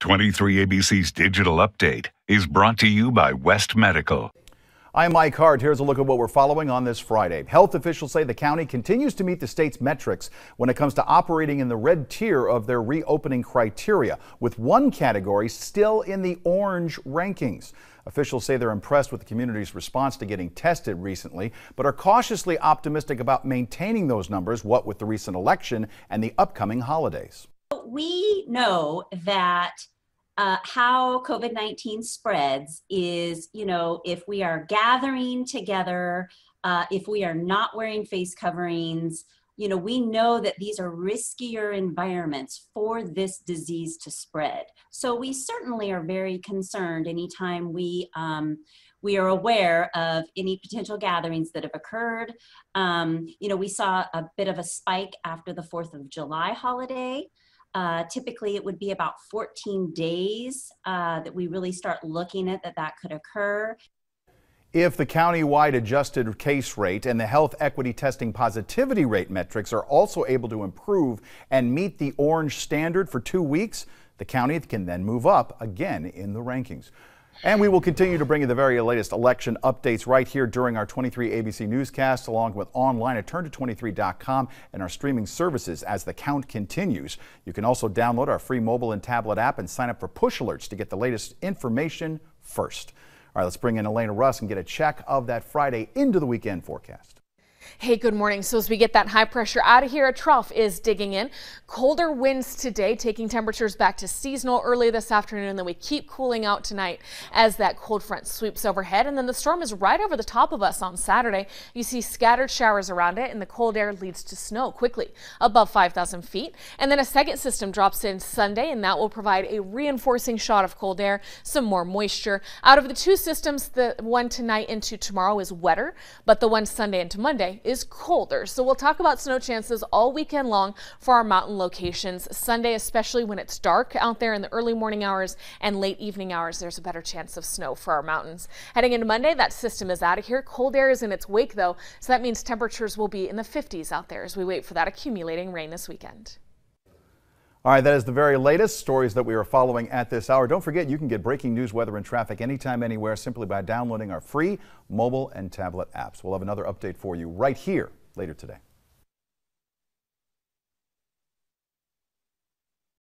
23 ABC's digital update is brought to you by West Medical. I'm Mike Hart. Here's a look at what we're following on this Friday. Health officials say the county continues to meet the state's metrics when it comes to operating in the red tier of their reopening criteria, with one category still in the orange rankings. Officials say they're impressed with the community's response to getting tested recently, but are cautiously optimistic about maintaining those numbers, what with the recent election and the upcoming holidays we know that uh, how COVID 19 spreads is, you know, if we are gathering together, uh, if we are not wearing face coverings, you know, we know that these are riskier environments for this disease to spread. So we certainly are very concerned anytime we. Um, we are aware of any potential gatherings that have occurred. Um, you know, we saw a bit of a spike after the 4th of July holiday. Uh, typically, it would be about 14 days uh, that we really start looking at that that could occur. If the county-wide adjusted case rate and the health equity testing positivity rate metrics are also able to improve and meet the orange standard for two weeks, the county can then move up again in the rankings. And we will continue to bring you the very latest election updates right here during our 23 ABC newscast, along with online at turn23.com and our streaming services as the count continues. You can also download our free mobile and tablet app and sign up for push alerts to get the latest information first. All right, let's bring in Elena Russ and get a check of that Friday into the weekend forecast. Hey, good morning. So as we get that high pressure out of here, a trough is digging in. Colder winds today, taking temperatures back to seasonal early this afternoon, and then we keep cooling out tonight as that cold front sweeps overhead. And then the storm is right over the top of us on Saturday. You see scattered showers around it, and the cold air leads to snow quickly above 5,000 feet. And then a second system drops in Sunday, and that will provide a reinforcing shot of cold air, some more moisture. Out of the two systems, the one tonight into tomorrow is wetter, but the one Sunday into Monday is colder. So we'll talk about snow chances all weekend long for our mountain locations. Sunday, especially when it's dark out there in the early morning hours and late evening hours, there's a better chance of snow for our mountains. Heading into Monday, that system is out of here. Cold air is in its wake, though, so that means temperatures will be in the 50s out there as we wait for that accumulating rain this weekend. All right, that is the very latest stories that we are following at this hour. Don't forget, you can get breaking news, weather, and traffic anytime, anywhere simply by downloading our free mobile and tablet apps. We'll have another update for you right here later today.